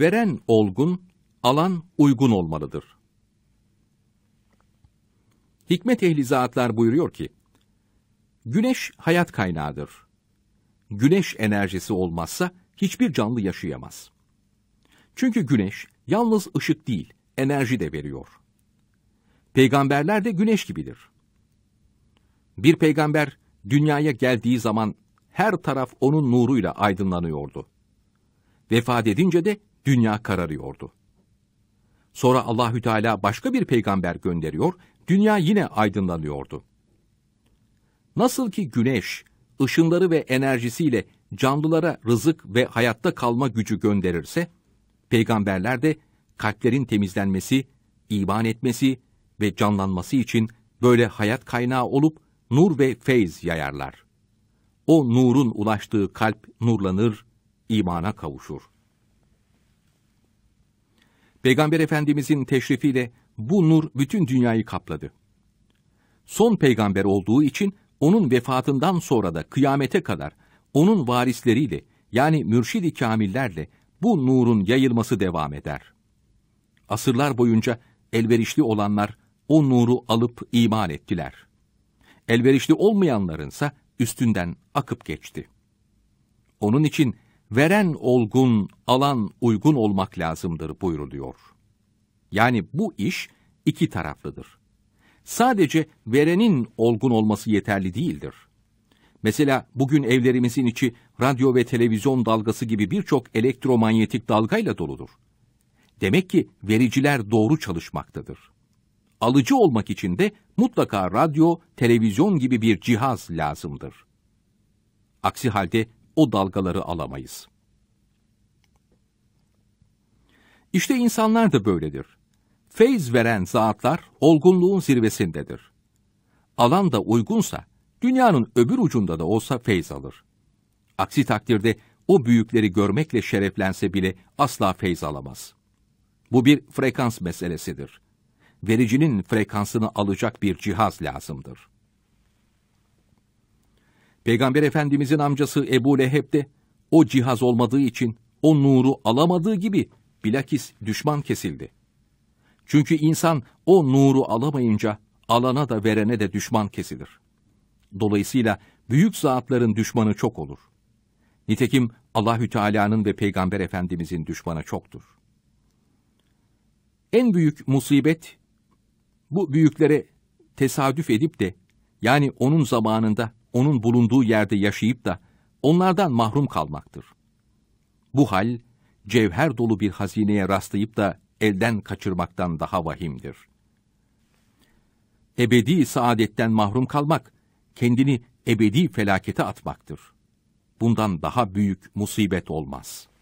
Veren olgun, alan uygun olmalıdır. Hikmet ehli zatlar buyuruyor ki, Güneş hayat kaynağıdır. Güneş enerjisi olmazsa hiçbir canlı yaşayamaz. Çünkü güneş yalnız ışık değil, enerji de veriyor. Peygamberler de güneş gibidir. Bir peygamber dünyaya geldiği zaman her taraf onun nuruyla aydınlanıyordu. Vefat edince de dünya kararıyordu. Sonra Allahü Teala başka bir peygamber gönderiyor, dünya yine aydınlanıyordu. Nasıl ki güneş ışınları ve enerjisiyle canlılara rızık ve hayatta kalma gücü gönderirse, peygamberler de kalplerin temizlenmesi, iman etmesi ve canlanması için böyle hayat kaynağı olup nur ve feyz yayarlar. O nurun ulaştığı kalp nurlanır, imana kavuşur. Peygamber Efendimizin teşrifiyle bu nur bütün dünyayı kapladı. Son peygamber olduğu için onun vefatından sonra da kıyamete kadar onun varisleriyle yani mürşid-i kamillerle bu nurun yayılması devam eder. Asırlar boyunca elverişli olanlar o nuru alıp iman ettiler. Elverişli olmayanlarınsa üstünden akıp geçti. Onun için veren olgun, alan uygun olmak lazımdır buyruluyor. Yani bu iş iki taraflıdır. Sadece verenin olgun olması yeterli değildir. Mesela bugün evlerimizin içi radyo ve televizyon dalgası gibi birçok elektromanyetik dalgayla doludur. Demek ki vericiler doğru çalışmaktadır. Alıcı olmak için de mutlaka radyo, televizyon gibi bir cihaz lazımdır. Aksi halde o dalgaları alamayız. İşte insanlar da böyledir. Feyz veren zatlar olgunluğun zirvesindedir. Alan da uygunsa dünyanın öbür ucunda da olsa feyz alır. Aksi takdirde o büyükleri görmekle şereflense bile asla feyz alamaz. Bu bir frekans meselesidir. Vericinin frekansını alacak bir cihaz lazımdır. Peygamber Efendimizin amcası Ebu Leheb de o cihaz olmadığı için o nuru alamadığı gibi bilakis düşman kesildi. Çünkü insan o nuru alamayınca alana da verene de düşman kesilir. Dolayısıyla büyük zatların düşmanı çok olur. Nitekim Allahü Teala'nın ve Peygamber Efendimizin düşmanı çoktur. En büyük musibet bu büyüklere tesadüf edip de yani onun zamanında onun bulunduğu yerde yaşayıp da onlardan mahrum kalmaktır. Bu hal, cevher dolu bir hazineye rastlayıp da elden kaçırmaktan daha vahimdir. Ebedi saadetten mahrum kalmak, kendini ebedi felakete atmaktır. Bundan daha büyük musibet olmaz.''